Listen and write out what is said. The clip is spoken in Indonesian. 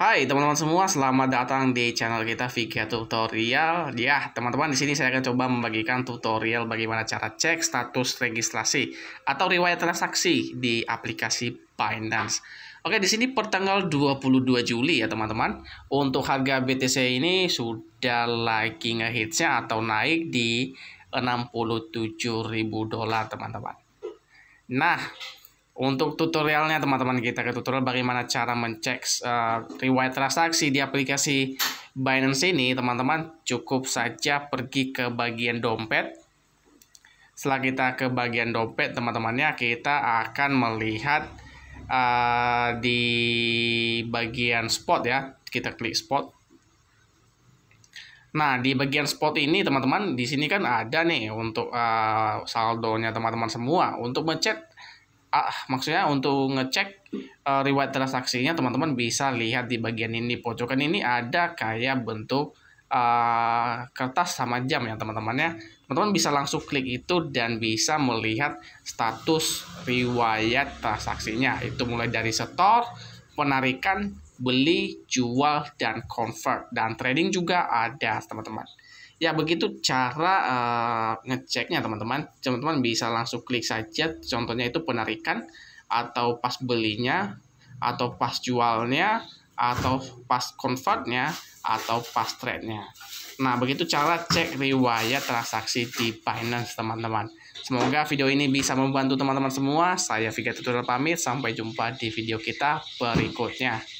Hai teman-teman semua, selamat datang di channel kita Vikia Tutorial. Ya, teman-teman di sini saya akan coba membagikan tutorial bagaimana cara cek status registrasi atau riwayat transaksi di aplikasi Binance. Oke, di sini pertanggal 22 Juli ya teman-teman. Untuk harga BTC ini sudah lagi ngehitsnya atau naik di 67.000 dolar teman-teman. Nah, untuk tutorialnya teman-teman kita ke tutorial bagaimana cara mencek uh, eh, riwayat transaksi di aplikasi Binance ini teman-teman cukup saja pergi ke bagian dompet setelah kita ke bagian dompet teman-temannya kita akan melihat uh, di bagian spot ya kita klik spot Nah, di bagian spot ini teman-teman, di sini kan ada nih untuk uh, saldonya teman-teman semua. Untuk mencet ah, maksudnya untuk ngecek uh, riwayat transaksinya teman-teman bisa lihat di bagian ini pojokan ini ada kayak bentuk uh, kertas sama jam ya teman-temannya teman-teman bisa langsung klik itu dan bisa melihat status riwayat transaksinya itu mulai dari setor penarikan beli, jual, dan convert. Dan trading juga ada, teman-teman. Ya, begitu cara uh, ngeceknya, teman-teman. Teman-teman bisa langsung klik saja, contohnya itu penarikan, atau pas belinya, atau pas jualnya, atau pas convertnya, atau pas trade-nya. Nah, begitu cara cek riwayat transaksi di Binance, teman-teman. Semoga video ini bisa membantu teman-teman semua. Saya Vika Tutorial pamit. Sampai jumpa di video kita berikutnya.